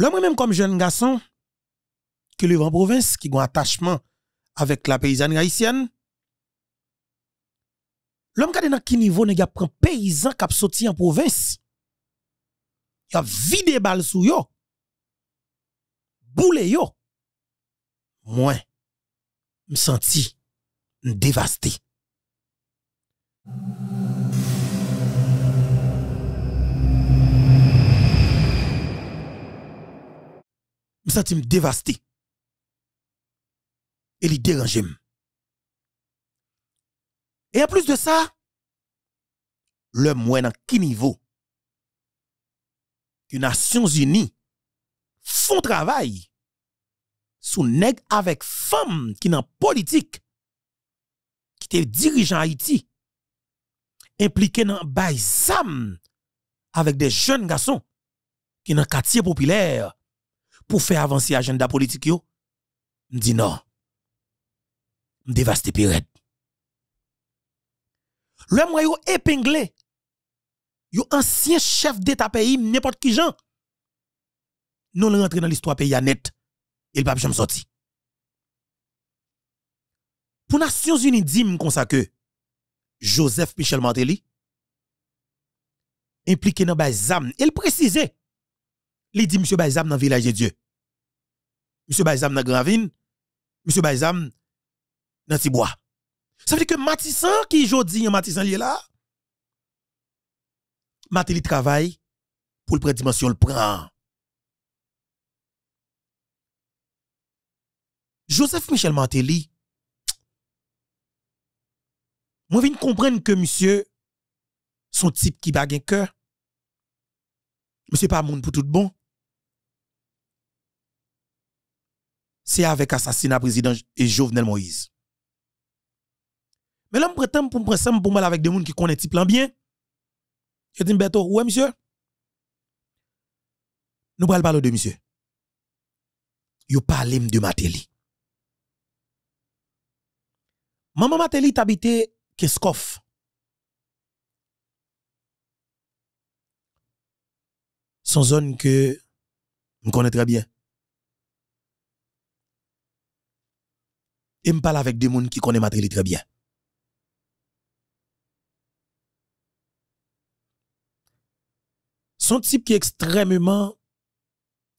L'homme moi-même, comme jeune garçon, qui vit en province, qui a un attachement avec la paysanne haïtienne, l'homme qui a dans quel niveau il y a un paysan qui a sorti en province, il a vidé balle sur yo, boule yo. Moi, je me senti dévasté. me senti dévasté. Et il dérangeait. Et en plus de ça, le moins dans qui niveau que Nations Unies font travail sous nèg avec femmes qui n'en politique qui étaient dirigeant Haïti impliqué dans baïsam avec des jeunes garçons qui dans quartier populaire pour faire avancer l'agenda politique, je me non. Me dévaste Péret. Le qui épinglé. Yo ancien chef d'état pays, n'importe qui gens. Nous rentrons dans l'histoire pays à net. Il pas jamais sorti. Pour Nations Unies dit que Joseph Michel Martelly impliqué dans les âmes, il précisait il dit M. Bayzam dans le village de Dieu. M. Baizam dans Gravine, M. Baizam dans Tibois. Ça veut dire que Matissan qui jodi en hein, Matissan est là, Matéli travaille pour le prédimension le prend. Joseph Michel Matéli, moi viens comprendre que monsieur son type qui pas un cœur. Monsieur pas monde pour tout bon. c'est avec assassinat président et Jovenel Moïse. Mais là, je prétends pour me prendre pour mal avec des gens qui connaissent le plan bien. Je dis, Beto, ouais, monsieur. Nous parlons parler de monsieur. Vous parlez de Matéli. Maman Matéli t'habitait Keskov. Son zone que je connais très bien. et me parle avec des gens qui connaissent Matéli très bien. Son type qui est extrêmement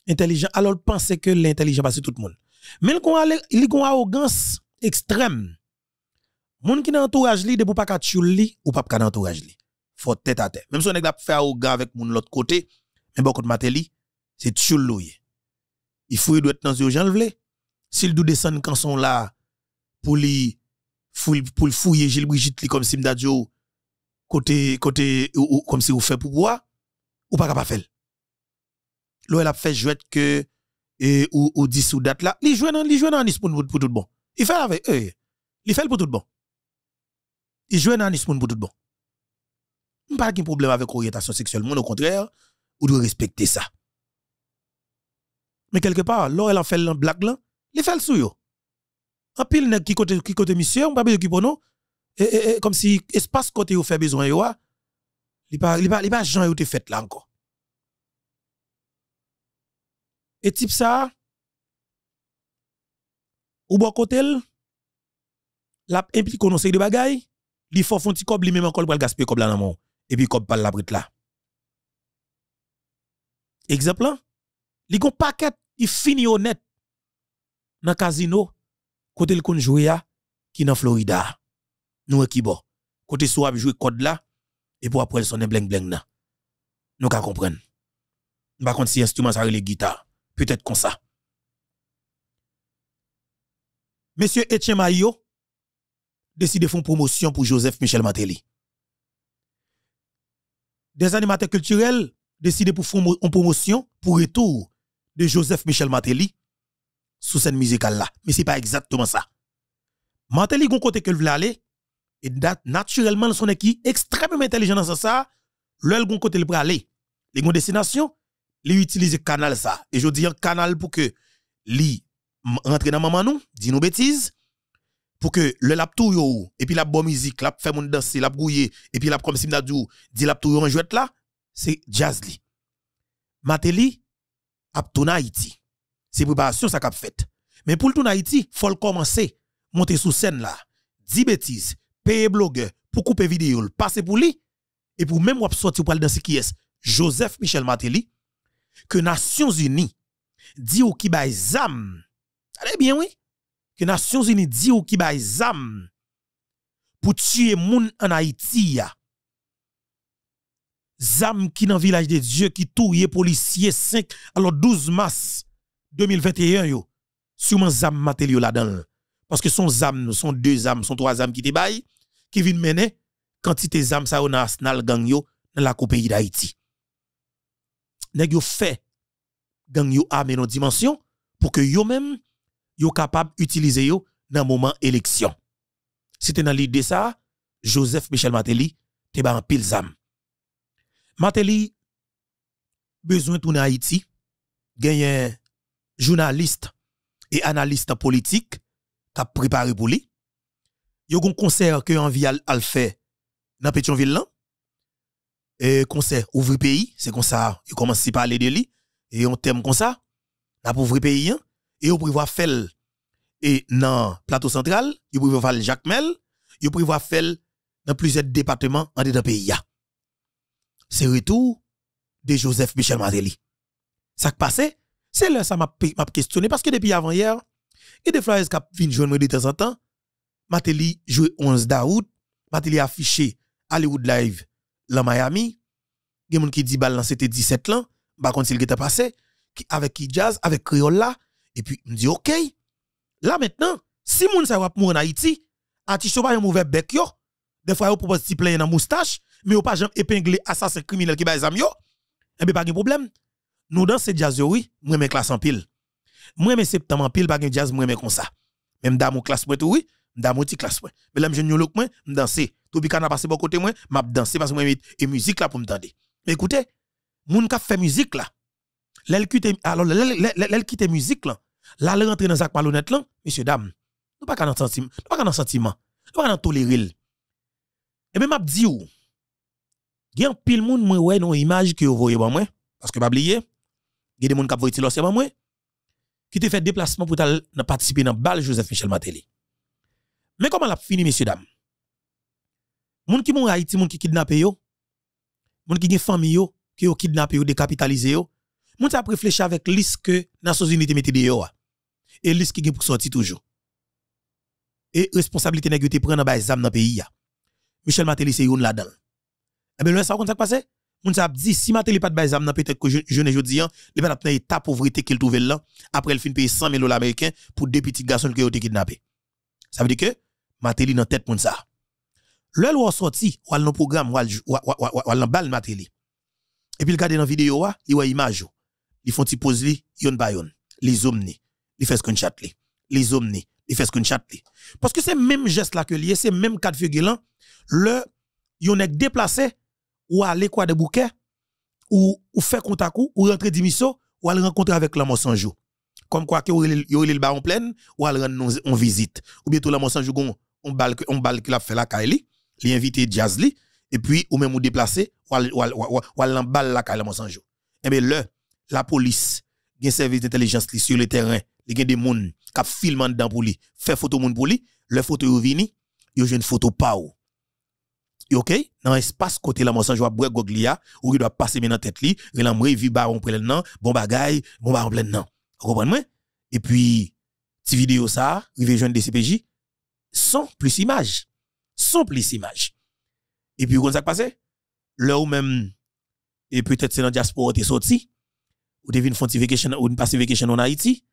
intelligent, alors il pense que l'intelligent passe tout le monde. Mais il a une arrogance extrême. gens qui dans entourage li de pas ka li ou pas ka dans entourage Il Faut tête à tête. Même si on est fait arrogant avec de l'autre côté, mais beaucoup côté mateli, c'est tchoul Il faut il doit être dans urgent le S'il doit descendre quand sont là, pour lui pour fouiller Gilles Brigitte comme si m'dadjo côté côté comme si vous fait pourquoi ou pas capable faire elle a fait jouer que et ou, 10 ou date là il joue dans il joue dans un pour, pour tout bon il fait avec eux il fait pour tout bon il joue dans Nice pour tout bon pas de problème avec orientation sexuelle au contraire vous doit respecter ça mais quelque part elle a fait un blague là il fait le souillot. En pile nèg qui côté qui côté Monsieur on pas besoin qui pour nous. comme si espace côté au fait besoin yo a. Ah. il pas il pas li pas gens te fait là encore. Et type ça ou bon côté la implique on série de bagaille, il faut font cob lui même encore pour gaspiller cob là dans mon et puis cob pas la brite là. Exemple, li gon hein. paquet il finit honnête dans casino Côté le qu'on jouer qui dans Florida. Nous qui e bon. Côté soit jouer code là et pour après sonner bling bling là. Nous ka comprendre. Par contre si instrument ça les guitare, peut-être comme ça. Monsieur Etienne Mayo décide de faire une promotion pour Joseph Michel Matéli. Des animateurs culturels décident pour faire une promotion pour retour de Joseph Michel Matéli sous cette musicale là. Mais c'est pas exactement ça. Martelly, gon côté que veut aller, et naturellement, son équipe extrêmement intelligent dans ça, l'el bon côté le veut aller. Les gon destination, li utilise canal ça. Et je dis un canal pour que li rentre dans maman nous, dit nos bêtises, pour que le lap tout yo, et puis la bonne musique, la fait mon danser, la brouiller, et puis la comme si m'dadou, dit lap tout yo en jouette là, c'est jazz li. Mateli, ap Haïti. C'est préparation ça qu'a fait. Mais pour le en Haïti, faut commencer monter sous scène là, dix bêtises, payer blogueur pour couper vidéo, passer pour lui et pour même wap sortir pour aller ce qui est Joseph Michel Matéli que Nations Unies dit ou qui bail zam. Allez bien oui. Que Nations Unies dit ou qui bail zam pour tuer gens en Haïti Zam qui dans village de Dieu qui touye policiers 5 alors 12 mars 2021 yo sûrement zam matel yo là-dedans parce que son zam son deux zam son trois zam qui te bail qui vient mener quantité zam ça on arsenal gang yo dans la coupe pays d'Haïti nèg yo fait gang yo armé nos dimension pour que yo même yo capable utiliser yo dans moment élection c'était dans l'idée ça Joseph Michel Matéli te ba en pile zam Matéli besoin tourner Haïti gagne journaliste et analyste politique qui préparé pour lui. Il y a un concert que envie fait faire dans Pétionville Un Et concert ouvrir pays, c'est comme ça, il commence à parler de lui et on thème comme ça, la pauvre pays hein. et on prévoit faire et dans plateau central, il prévoit faire Jacques Mel, il prévoit faire dans plusieurs départements en le pays C'est retour de Joseph Michel Madeli. Ça qui passait? C'est là ça m'a questionné parce que depuis avant hier, et des Flores qui vient jouer de temps en temps, Mateli joue 11 d'août, Mateli affiché Hollywood Live la Miami. Il y a des gens qui dit que bah, c'était 17 ans bah quand il était passé avec qui jazz, avec Criolla et puis me dit OK. Là maintenant, si moun ça va mourir en Haïti, Aticho pas un mauvais bec yo. Des fois, vous propose des plein dans moustache, mais sont pas jamais épinglé assassin criminel qui baise yo. Et eh bien, pas de problème nous dansons jazz, oui, moi, mes classes en pile. Moi, mes septembre en pile, pas de jazz, moi, mes comme ça. Même dans mon classe, oui, dans mon petit classe, moi. Mais là, je ne look, moi, je danse. Tout le n'a passé bon côté, moi, je danse parce que moi, et musique là pour me tendre. Mais écoutez, moun qui fait musique là, l'elle quitte, alors, l'elle quitte musique là, là, elle rentre dans sa malhonnête là, messieurs, dames, nous pas qu'un sentiment, nous pas qu'un sentiment, nous pas qu'un tolérer. Et même, je dis, il y a pile moun, moi, ouais, non, image que vous voyez, moi, parce que pas oublier, y a des gens qui ont voté moi qui te fait déplacement pour participer dans balle Joseph Michel Matéli. Mais comment l'a fini messieurs dames Moun qui moun Haïti, moun qui kidnappé yo, moun qui gen famille yo, qui yo kidnappé yo, décapitalisé yo, moun ont réfléchi avec liste que Nations Unies mette de yo et liste qui gen pour sortir toujours. Et responsabilité n'a yo te prend dans le dans pays Michel Matéli c'est yon là-dedans. Et eh ben le ça qu'on s'est passé on sa dit si maté li pas de bazam nan peut-être que je, jeune jodi an, li pas dans état pauvreté qu'il trouvait là après il fin payer 100 000 dollars américains pour deux petits garçons qui ont été kidnappés. Ça veut dire que matéli li dans tête moun ça. Le loi sorti, ou al dans programme, ou al dans balle matéli Et puis le garde dans vidéo, il voit image. Ils font ti pose li, yon ba yon. Les hommes ni, ils font screenshot li. Les hommes ni, ils font screenshot li. Parce que c'est même geste là que lié, c'est même cas de figure là, le yon est déplacé ou aller quoi de bouquet, ou, ou faire contact ou rentrer d'émission, ou aller rencontrer avec la jour. Comme quoi, que ou le bar en pleine, ou aller rendre en visite. Ou bientôt la Sanjou, on bal on bal qui l'a fait la Kaeli, invite invité et puis ou même ou déplacer, ou ou balle la sans jour. Et eh bien là, la police, gen service d'intelligence sur le terrain, il y des gens qui filment dedans pour lui, fait photo photos pour lui, le photo est vini, il une photo pas et OK dans espace côté la mensonge ou brek où ou doit passer maintenant tête li relan vi baron prel nan bon bagay bon baron plein Vous comprenez moi et puis ti vidéo ça rive jeune DCPJ sans plus image sans plus image et puis comment ça passé là ou même et peut-être c'est dans diaspora t'es sorti ou devine font vacation ou passe vacation en Haïti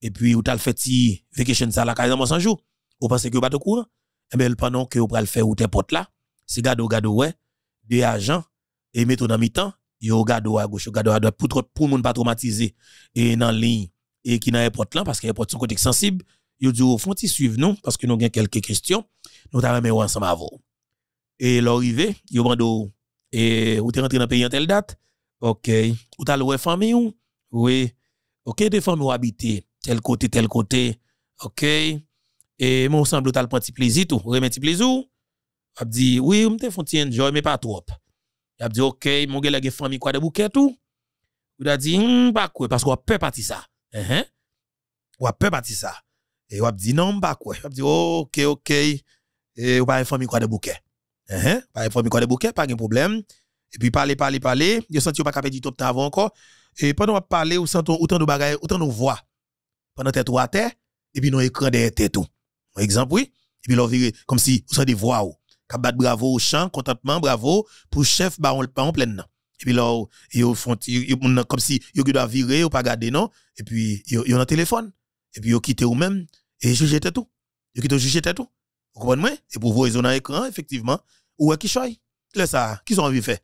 et puis ou t'as fait ti vacation ça la dans la jour ou pensez que pas de courant et eh ben pendant que ou pral faire ou tes potes là si gado gado ouais, de agents et mettons dans mi-temps, yo gado à gauche, gado à droite pour pour pas traumatisé et dans ligne et qui n'a pas là parce que l'aéroport son côté sensible, yo dit au fond ils suivent nous parce que nous avons quelques questions, nous t'a remis ensemble à vous. Et l'arrivée, yo mando, et ou t'es rentré dans le pays en telle date. OK, ou t'as loué famille ou oui. OK, des familles ou habiter tel côté tel côté. OK. Et mon semble t'as le petit plaisir tout, remet petit plaisir a dit oui, on te font enjoy mais pas trop. Il a dit OK, mon gars la famille quoi de bouquet tout. Il a dit hm, pas quoi parce qu'on peut partir ça. Hein On peut partir ça. Et on a dit non pas quoi. Il a dit OK, OK. Et on pas e famille quoi de bouquet. Hein Pas e famille quoi de bouquet, pas e de problème. Et puis parler parler parler, je senti pas capable du top avant encore. Et pendant on parler, on sent autant de bagages, autant de voix. Pendant tête ou à terre et puis nous écran derrière tête tout. exemple oui, et puis l'on comme si on des voix battre bravo au champ, contentement, bravo pour chef, bah, on le pas en pleine. Et puis là, ils font, comme si viré, doit virer, ou pas garder, non. Et puis, ils a un téléphone. Et puis, ils quitté ou même et jugez tout. Ils quittent jugez tout. Vous comprenez? Et pour vous, ils ont un écran, effectivement. Ou est qui choisit Là, ça, qui sont envie de faire?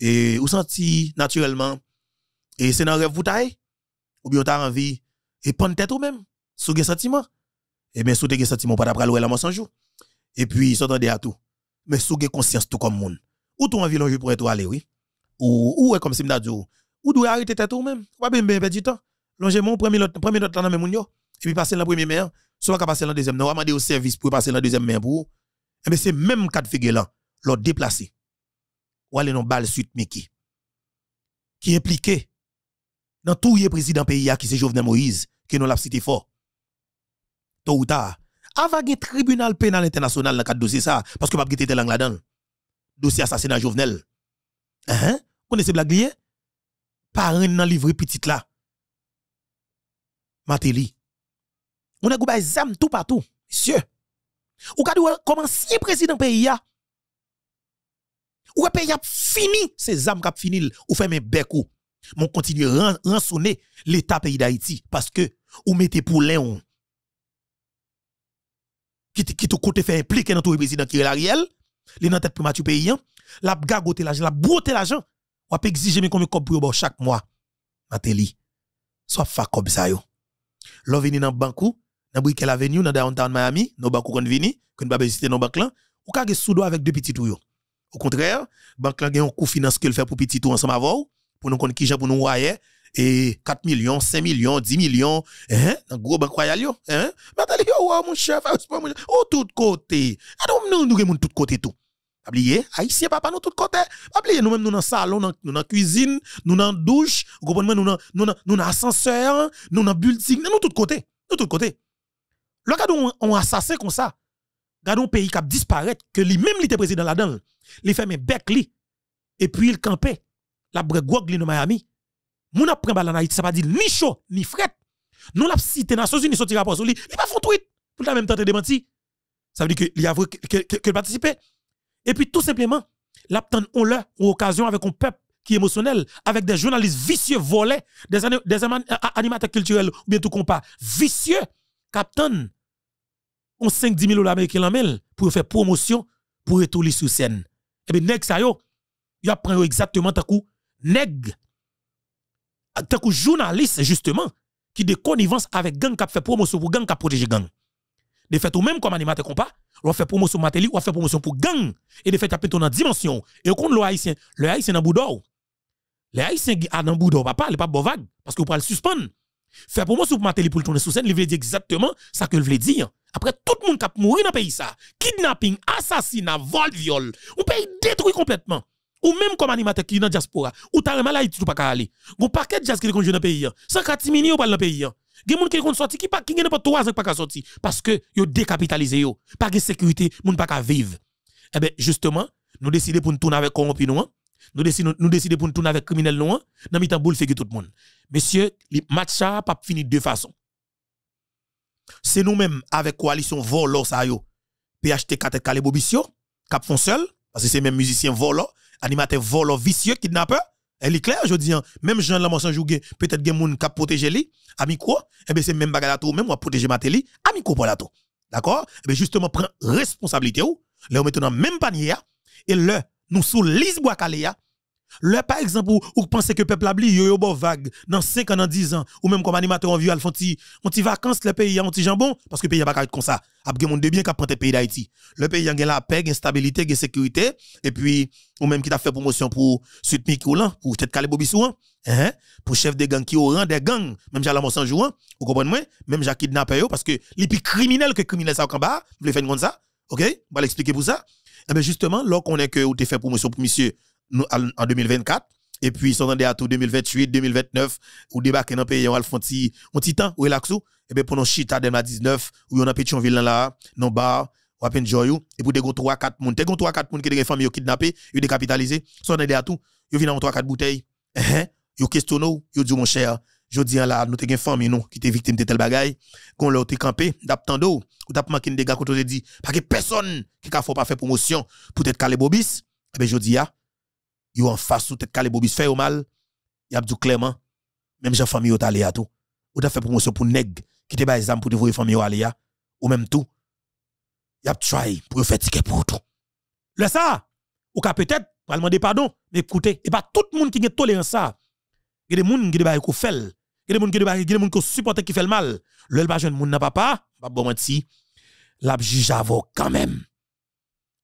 Et vous senti naturellement, et c'est dans le rêve vous taille, ou bien t'as envie, et prendre tête ou même, sous des sentiments. Et eh bien, sous des sentiments, pas d'après l'ouel à moi sans jour. Et puis, ils dé à tout mais sous conscience tout comme monde. Ou ton envie l'enjeu pour être aller, oui. Ou, ou est comme si m'a dit, ou doit arrêter tête ou même. Ou pas bien perdre du temps. Longer mon premier lot, premier lot, dans même moun yo. Et puis passer la première mère, soit qu'à passer la deuxième, non, demander au service pour passer la deuxième mère pour. Et Mais eh c'est même quatre de là, l'autre déplacé. Ou aller non bal suite Miki. Qui impliqué dans tout le président pays qui c'est Jovenel Moïse, qui nous l'a cité fort. Tôt ou tard, avant le tribunal pénal international dans le dossier ça, parce que pas été langue là-dedans. Dossier assassinat Jovenel. Hein? hein? Connaissez blague par Par un livre petite là. Mateli. On a des zam tout partout, monsieur. Ou quand comme ancien président pays a. Ou a pays a fini, qui zam fini ou fait mes bekou. Mon continue rançonner l'état pays d'Haïti parce que vous mettez pour qui tout côté fait impliquer dans tout le président qui est l'Ariel, les dans tête Mathieu paysan, hein. la gagoter l'argent, la broter l'argent, ou a exiger mais combien de pour chaque mois. Matéli. Soit fa comme ça yo. L'on vini dans bankou, dans Brickell Avenue, dans downtown Miami, nos bankou kon vini, kon pas visiter nos banques là, ou kage sous avec deux petits yo. Au contraire, banque là gen un coût finance qu'elle le fait pour petit tout ensemble pour nous connaître qui pour nous royer et 4 millions, 5 millions, 10 millions, hein, gros banque royal hein. Mais t'as dit, oh, mon chef, oh, tout côté. Alors, nous, nous, nous, tout côté e tout. oublier, haïtien, papa, nous, tout côté. Pas nous même nous, dans salon, nous, dans cuisine, nous, dans douche, vous comprenez, nous, dans, nous, nous, ascenseur, nous, dans building, nous, tout côté. Nous, tout côté. Le Lorsqu'on on assassiné comme ça, regardons un pays qui a disparaît, que lui-même, e il était président là-dedans, il fait un bec, et puis il campait, la bregogue, dans Miami, Mouna pren balan ça pas dit ni chaud ni fret. Nous l'a cité Nations Unies sorti rapport sur lui, pas font tweet pour la même tenter démenti. Ça veut dire que il a que, participer. Et puis tout simplement, l'attend on leur ou occasion avec un peuple qui est émotionnel, avec des journalistes vicieux volés, des, animateurs culturels ou bien tout compas vicieux, captain on 5-10 000 dollars américains en mail pour faire promotion pour retourner sur scène. Et bien, nèg ça yo, yo apprend exactement ta coup, nèg t'as que journaliste, justement, qui de connivence avec gang qui fait promotion pour gang qui protège gang. De fait, ou même comme animateur compas, on fait promotion Matéli, on fait promotion pour gang. Et de fait, tu ton dimension. Et au compte le haïtien. Le haïtien dans Boudou. Le haïtien qui a dans Boudou, papa, il n'est pas parce Parce que vous le suspendre. Faire promotion pour Matéli pour le tourner sous scène, il veut dire exactement ça qu'il veut dire. Après, tout le monde qui a mouru dans le pays, ça. Kidnapping, assassinat, vol, viol. On pays détruit complètement. Ou même comme animateur qui est dans la diaspora, ou t'as mal à Haïti, tu pas qu'à aller. Gon paquet de jazz qui est dans le pays. Sans hein. catimini ou pas dans le pays. Hein. Gen moun qui est sorti, qui pas, qui n'est pas 3 ans pas qu'à sortir. Parce que yo décapitalisé yo. Pas de sécurité, moun pas qu'à vivre. Eh ben, justement, nous décidons pour nous tourner avec corrompu nous. Hein. Nous décidons, nous décidons pour nous tourner avec criminel nous. Dans mitan boule fait que tout le monde. Messieurs, match a pas fini de deux façons. C'est nous-mêmes avec coalition Volor Sayo, PHT 4 Calé Bobisio, Cap seul. Parce que c'est même musicien volant, animateur volant, vicieux, kidnappeur. Elle est claire, je dis, hein. même Jean Lamansan peut-être que moun kap protéger lui, quoi et eh bien c'est même tout, même moi protéger Matéli, amico tout. D'accord? Et eh bien justement, prend responsabilité ou, là, on met dans même panier, hein. et là, nous sous l'isbois caléa, le par exemple, ou, pensez que le peuple a oublié, yo vague, dans 5 ans, dans 10 ans, ou même comme animateur en vieux, ils font des vacances, le pays, un jambon, parce que le pays a pas comme ça. A y monde de bien qui pris le pays d'Haïti. Le pays a la paix, la stabilité, la sécurité, et puis, ou même qui a fait promotion pour Sud Koulan, pour Tête Kalé hein, pour chef de gang qui au rang des gangs, même j'ai la mort vous comprenez, même j'ai kidnappé parce que les plus criminels que criminels ça en bas, vous voulez faire comme ça, ok? Je vais l'expliquer pour ça. Et eh bien justement, lorsqu'on est que ou t'es fait promotion pour monsieur, en 2024. Et puis, ils attendait à tout 2028, 2029, ou débarquer dans le pays, on va faire un petit temps, ou relaxou. Et eh bien, pendant Chita 2019, ou on a ville là, non bar, ou à joyou. et pour des 3-4 moun. Des 3-4 moun qui des familles kidnappées, ils décapitalisé, s'on attendait à tout. Ils viennent en 3-4 bouteilles. Eh, eh, ils questionné, ils dit mon cher, je dis là, nous avons une famille nous, qui était victime de tel bagaille, qu'on leur été campé, d'aptando, ou d'ap manqué des gars qu'on te dit, parce que personne qui a fait pas promotion, peut-être Calé Bobis, Et bien, je dis, ah, yo en face ou tête calé bobis fait au mal y a dit clairement même j'en famille ont allé à tout ou t'a fait promotion pour nèg qui te baï zam pour devoir famille ou aller ou même tout y a try pour faire ticket pour tout le ça ou ka peut-être pour demander pardon mais écoutez et pas tout le monde qui a tolérance ça y a des monde qui baï ko Il y a des monde qui baï y a des monde qui supporte qui fait le mal le pas jeune monde papa pas bah, bon menti la juge avant quand même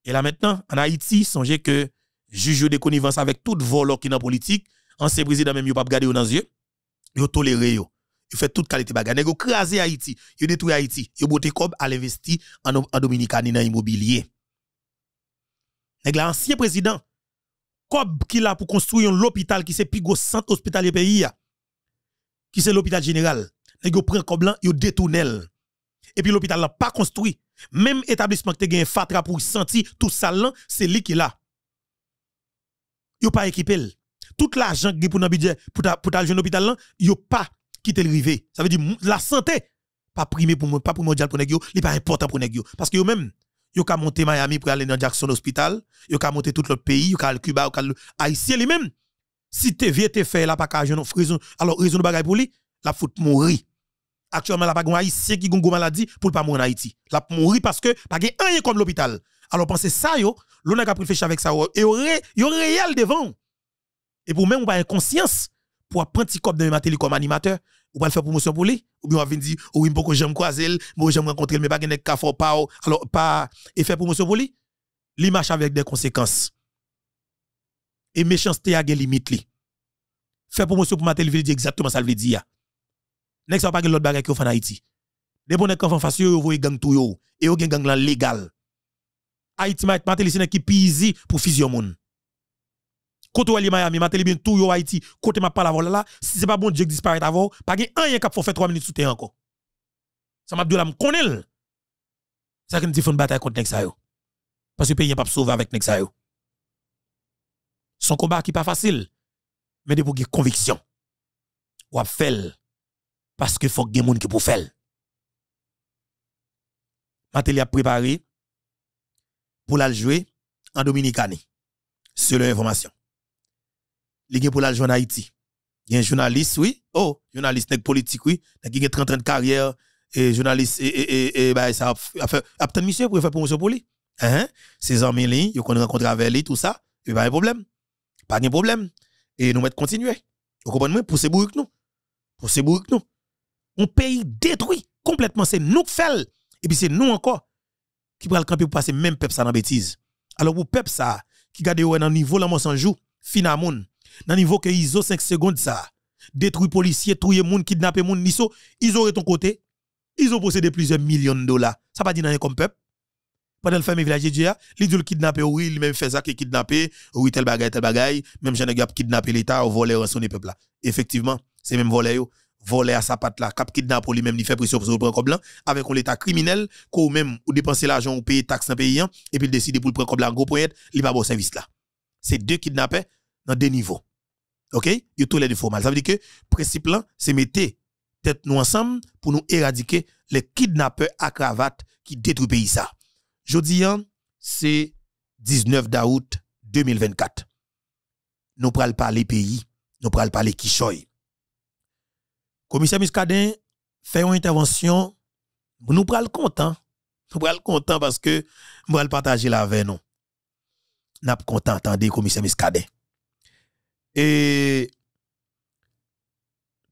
et là maintenant en Haïti songez que juge de connivence avec tout volo qui dans politique, ancien président même yo pas garder dans yeux, yo toléré yo. Yo fait toute qualité bagarre, yo craser Haïti, yo détruit Haïti, yo boté cob à l'investi en, en Dominicani dans immobilier. Nèg l'ancien président cob qui l'a pour construire l'hôpital qui c'est pigo centre hospitalier pays qui c'est l'hôpital général. Nèg yo prend cob là, yo détournel. Et puis l'hôpital n'a pas construit. Même établissement que a eu un fatra pour sentir tout ça là, c'est lui qui l'a yo pas équipé. Tout l'argent qui pour le budget pour ta pour l'hôpital, jeune hôpital là, yo pas quitté le rivé. Ça veut dire la santé pas primé pour moi, pas primordial pour nèg yo, pas important pour nèg parce que yo même yo ka monter Miami pour aller dans Jackson Hospital, yo ka monter tout l'autre pays, yo ka Cuba, yo ka Haïti lui même. Si t'es vie t'es fait la pas ka jeune raison alors raison de bagaille pour lui, la fout mourir. Actuellement la pas haïtien qui gongo maladie pour pas mourir en Haïti. La mourir parce que pas rien comme l'hôpital. Alors pensez ça yo, l'on a pris avec ça et yo a réel devant. Et pour même on pas conscience pour apprendre de dans télé comme animateur, ou pas faire promotion pour lui ou bien on va dire oh oui beaucoup j'aime croiser, moi j'aime rencontrer mais pas gagne ka fort pas alors pas et faire promotion pour lui. Li marche avec des conséquences. Et méchanceté a des limites li. Faire promotion pour matin, télé dit exactement ça veut dire. Next pas gagne l'autre bagage qui fait en Haïti. Des bonnes enfants faciaux, vous voyez gang tout yo et vous gang gang légal. Haïti Mateli c'est qui pisi pour fusion moun. Kote ou Miami, Matelis bien tout yo Haïti, kote ma parole la, si c'est pas bon Dieu disparaît avant, pas gen rien cap faut faire 3 minutes sous terre encore. Ça m'a dit la me connaît. Ça qui dit font bataille contre nek yo. Parce que pays pas sauver avec nek yo. Son combat qui pas facile, mais de pour gen conviction. Ou a fel, parce que faut gen moun qui pour fel. Matelis a préparé pour la jouer en Dominicani. Selon information. Ligue pour la jouer en Haïti. Il y a un journaliste, oui. Oh, journaliste politique, oui. Il a 30 ans de carrière. Et journaliste, et, et, et, bah, ça a fait. A monsieur pour faire promotion pour lui. Hein? ces amis, là ils ont rencontré avec lui, tout ça. Il n'y a pas de problème. Pas de problème. Et nous mettons continuer. Vous comprenez? Pour vous avec nous. Pour vous avec nous. Un pays détruit complètement. C'est nous qui faisons. Et puis c'est nous encore qui va le camper pour passer même peuple ça dans bêtise. Alors pour peuple ça qui garde dans dans niveau la jou, fina moun. dans niveau que ISO 5 secondes ça détruit policier, les moun, kidnapper moun niso, ils auraient ton côté. Ils ont possédé plusieurs millions de dollars. Ça pas dit pas comme peuple. Pendant le fameux village Dieu, ils ont le kidnapper oui, il même fait ça qui kidnappé oui tel bagaille tel bagaille, même j'en ai kidnappé l'état, voler les peuple là. Effectivement, c'est même voler voler à sa patte là, cap kidnappé pour lui-même, il fait pression pour le prendre comme avec état criminel, qu'on même, ou dépenser l'argent, ou payer taxes dans pays, hein, et puis il décide pour le prendre comme gros point, il va bon service là. C'est deux kidnappés dans deux niveaux. OK? a tous les deux formels. Ça veut dire que, principe là, c'est mettre tête nous ensemble pour nous éradiquer les kidnappeurs à cravate qui détruisent pays ça. Jodi hein, c'est 19 août 2024. Nous pas parler pays, nous pas parler Kishoy Commissaire Muscadin fait une intervention. Nous prenons le content. Nous prenons le content parce que nous allons partager la avec nous. Nous sommes content d'entendre commissaire Muscadin. Et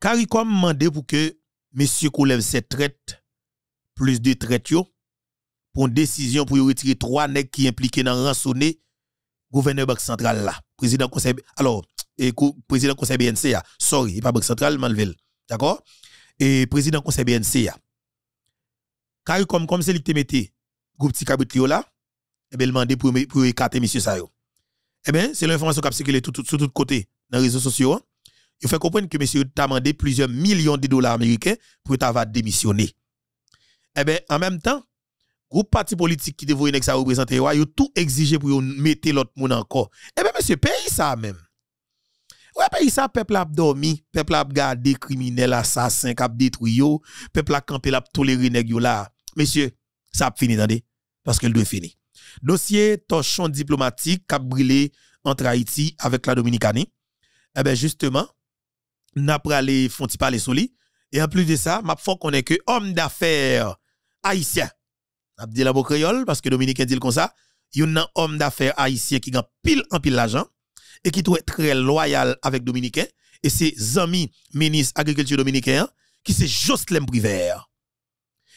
CARICOM demandé pour que M. Koulev se traite, plus de traite pour une décision pour retirer trois nègres qui impliquent dans rançonner gouverneur Banque Centrale là. Président conseil, alors, président conseil BNC, sorry, pas Banque Centrale, Malville. D'accord Et président conseil BNC. Quand comme comme c'est lui mette groupe petit cabrit là, et eh bien demandé pour pour écarter monsieur Sayo Eh bien, c'est l'information qui a circulé sur tout, côté dans les réseaux sociaux. Hein. Il faut comprendre que monsieur t'a demandé plusieurs millions de dollars américains pour t'avoir démissionné. Eh bien, en même temps, groupe parti politique qui devrait représenter, a tout exigé pour mettre l'autre monde encore. Eh bien, monsieur, paye ça même. Ouais, pays ben, ça, peuple a dormi, peuple a gardé criminels, assassins, cap détruit peuple a campé, l'a toléré nèg yo là. Messieurs, ça a fini, parce qu'elle doit finir. Dossier torchon diplomatique a brûlé entre Haïti avec la Dominicanie. Eh bien, justement, n'a pas aller parler sur lui et en plus de ça, m'a foi qu'on est que homme d'affaires haïtien. N'a dit la créole parce que dominicain dit comme ça, il y a un homme d'affaires haïtien qui gagne pile en pile l'argent et qui est très loyal avec Dominicain et ses amis ministres agriculture dominicain qui c'est Jocelyn Privert.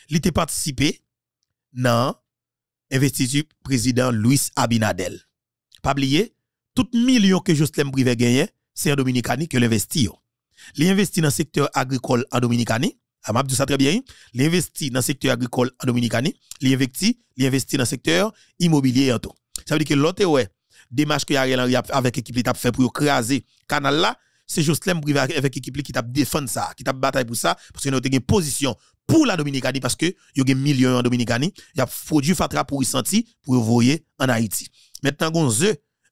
Il était participé dans du président Luis Abinadel. Pas oublier, tout million que Jocelyn Privert gagne, c'est en Dominicani que l'investit. Il investit dans le secteur agricole en Dominicani. Je ah, ça très bien. Hein. Il investit dans le secteur agricole en Dominicani. Il investit, dans le secteur immobilier tout. Ça veut dire que l'autre, ouais, démarche que Ariel Henry avec l'équipe qui fait pour écraser canal là, c'est Jocelyn Privé avec l'équipe qui t'a défendu ça, qui t'a bataille pour ça, parce que nous avons une position pour la Dominicanie, parce que y a des millions en Dominicanie, il a du fatra pour y sentir, pour y voyer en Haïti. Maintenant, Gonze,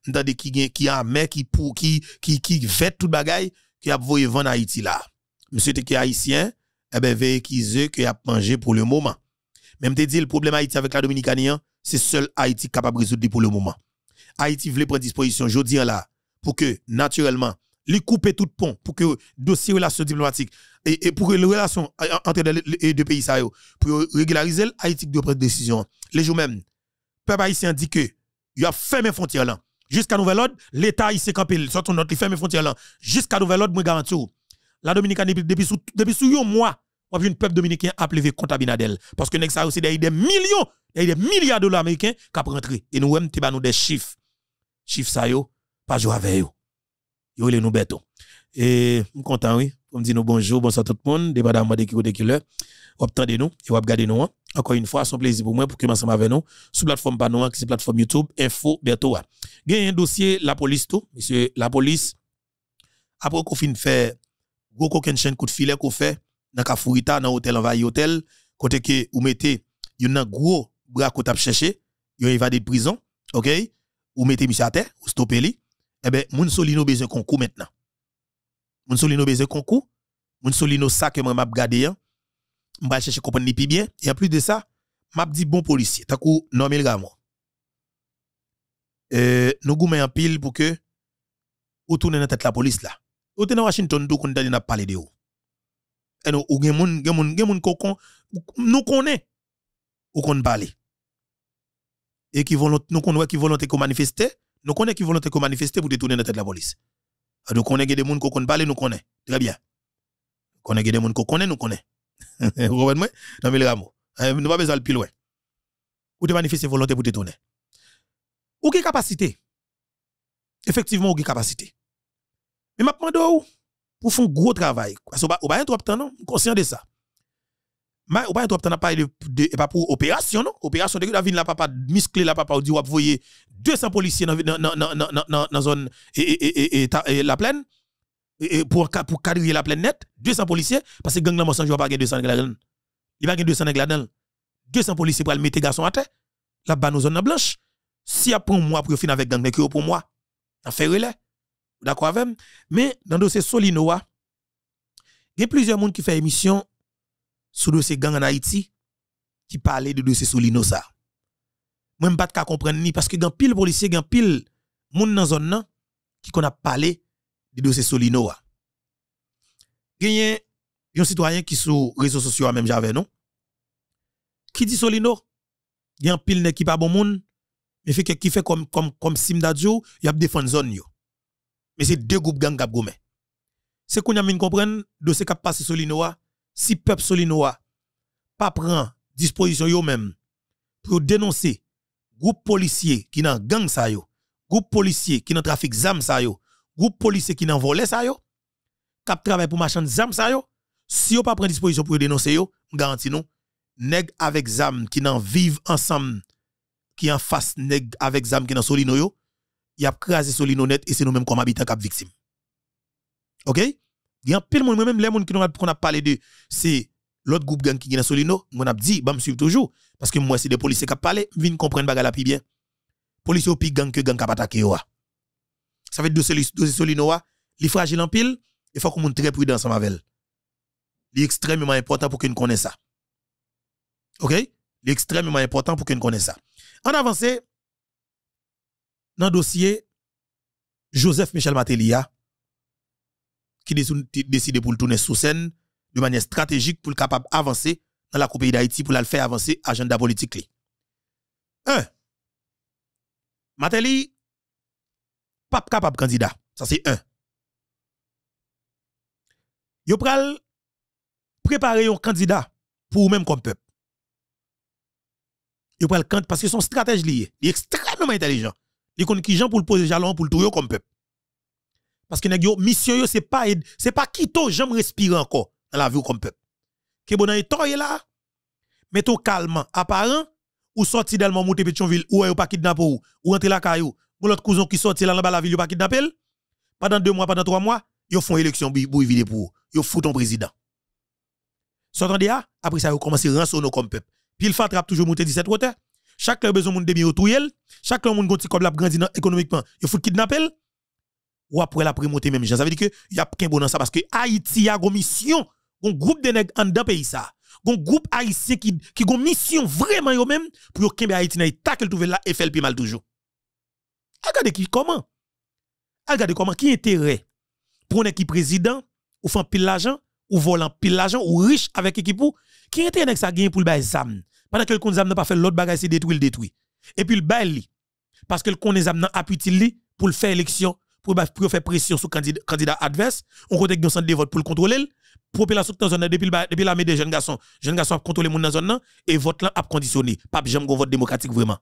dans des qui qui a mec qui qui qui qui fait tout bagaille qui a voyé vendre Haïti là. Monsieur qui haïtien, eh ben veille qui ze qui a mangé pour le moment. Même te dit le problème Haïti avec la Dominicanie, hein, c'est seul Haïti capable de résoudre pour le moment. Haïti voulait prendre disposition, je dis là, pour que, naturellement, les couper tout pont, pour que dossier relation diplomatique, et, pour que les relations entre les deux pays, ça, pour régulariser, Haïti doit prendre décision. Les jours même, le peuple haïtien dit que, il a fermé frontières là. Jusqu'à nouvel ordre, l'État ici campé, a notre ferme frontières là. Jusqu'à nouvel ordre, moi garantis. La Dominicaine depuis sous depuis sous un mois, un peuple dominicain a compte contre Abinadel parce que ça aussi des millions, il y a des milliards de dollars américains qui rentré et nous même nous des chiffres chiffre ça yo, pas jouer avec yo. Yo les nous béton. Et je suis content, oui. On me dit bonjour, bonsoir tout le monde. Dépendamment de qui côté qui l'heure. Vous attendez nous et vous regardez nous. Hein. Encore une fois, son plaisir pour moi pour que ensemble avec nous sur plateforme Panon, hein, qui c'est plateforme YouTube, Info beto hein. Gagne un dossier, la police tout. Monsieur, la police, après qu'on fin fait, gros coquin chaîne coup de filet qu'on fait, dans Kafourita, dans hôtel, envahi hôtel, côté que ou mettez, il y a un gros bras qu'on tape chercher, il y de prison, ok? ou mettez monsieur à terre, ou stoppez lui, eh ben, Mounsolino besoin concours maintenant. Mounsolino besoin concours. Mounsolino ça que moi m'a gardé, hein. m'a chercher comprendre pi bien. Et en plus de ça, m'a dit bon policier, t'as coup nommé le gars moi. Euh, nous en pile pour que ou tourne dans tête la police là. Ou t'es dans Washington tout qu'on n'a parlé de ou. Et eh nous ou gen moun gen moun gen moun kokon nous connaît ou qu'on parle et qui nous connaissons qui volonté qu'on manifester, nous connaissons qui volonté qu'on manifester pour détourner notre tête de la police. Ah, nous connaissons des gens qui connaissent nous connaissons. Très bien. Nous connaissons des gens qui connaissent, nous connaissons. Vous comprenez? Dans le rameau. Eh, nous n'avons pas besoin de plus loin. Ou de manifester volonté pour détourner. Ou qui capacité? Effectivement, ou capacité? Mais maintenant, pour faire un gros travail, parce avez va trop de temps, non? Conscient de ça mais ou pas, a parlé de, pas pour opération, non? Opération de la ville, la papa, misclé la papa, ou dit, ou voyez 200 policiers dans la zone, la plaine, pour, pour quadriller la plaine net, 200 policiers, parce que gang la mensonge, pas pas 200 Il Il a pas 200 200 policiers pour mettre garçon à terre, la bas nos zones blanche. Si y a pour moi, pour finir avec gang, pour moi, en fait relais. D'accord avec Mais dans le dossier Solinoa, il y a plusieurs monde qui font émission sous dossier gang en Haïti qui parlait de dossier Solino ça Moi, pas de comprendre ni parce que gang pile policier, gang pile moun dans zone là qui qu'on a parlé de dossier il y a un citoyen qui sur réseaux sociaux même j'avais non qui dit Solino un pile ne qui pas bon monde mais fait qui fait comme comme comme Simdadio il a défendre zone yo mais c'est deux groupes gang qui c'est qu'on a mis comprendre dossier qui passé Solino si peuple solinois pas prend disposition yo même pour dénoncer groupe policier qui dans gang ça yo, groupe policier qui dans trafic zam ça yo, groupe policier qui dans volé ça yo, cap travail pour machin zam ça yo, si yo pas prend disposition pour dénoncer yo, garantis nous nèg avec zam qui dans vivent ensemble qui en face nèg avec zam qui dans solino yo, y a crasé solino net et c'est nous même comme habitants cap victime. OK? Il y a pile monde même les gens qui qu'on parlé de c'est l'autre groupe gang qui est dans Solino, on a dit je me suivre toujours parce que moi c'est des policiers qui parlent, viennent comprendre bagarre la plus bien. Policiers au gang que gang qui attaqué Ça fait deux dossier Solino là, il fragile en pile, il faut qu'on soit très prudent ensemble avec elle. extrêmement important pour qu'ils connaisse ça. OK Il extrêmement important pour qu'ils connaissent ça. En avance dans le dossier Joseph Michel Matelia hein qui décide pour le tourner sous scène de manière stratégique pour le capable avancer dans la Coupe d'Haïti pour le faire avancer agenda politique. 1. Mateli, pas capable candidat. Ça c'est un. Yo pral préparer un candidat pour même comme peuple. Yo pral parce que son stratégie lié, il est extrêmement intelligent. Il connaît qui gens pour le poser jalon pour le tourner comme peuple. Parce que la mission yo c'est pas c'est pas quito j'aime respirer encore dans la vie comme peuple. Que bon est là Mettez-vous calme apparent ou sorti d'Elmont monter Pétionville ou ou pas kidnappé ou ou rentrer la caillou. Ou l'autre cousin qui sorti là dans la ville ou pas kidnappé pendant deux mois pendant trois mois ils font élection pour éviter pour ils foutent ton président. S'entendez so, ah? après ça ils commencez à rançonner comme peuple. Puis il frappe toujours monter 17 hauteur. Chaque besoin monde demi autour elle, chaque leur monde gonti comme la grandi économiquement, ils fout kidnappé ou après la primauté même gens. Ça veut dire que y a qu'un bon dans ça parce que Haïti a une mission, un groupe de nègres en dans pays ça. Un groupe haïtien qui qui une mission vraiment eux même pour qu'un Haïti dans état qu'elle trouve là et fait le mal toujours. Ah, regardez qui comment. Ah, regardez comment qui intérêt pour un qui président ou fait pile l'argent ou volant pile l'argent ou riche avec équipe ou qui intérêt ça gagne pour le bail zam. Pendant que le compte zam n'a pas fait l'autre bagage c'est détruit le détruit. Et puis le bail parce que le compte zam n'a lui pour le faire élection bah, pour, faire pression sur le candidat, adverse. On côté un centre de vote pour le contrôler. Population dans zone depuis, la l'armée des jeunes garçons. Jeunes garçons ont contrôlé gens dans la zone et vote là a conditionné. Pas de vote démocratique vraiment.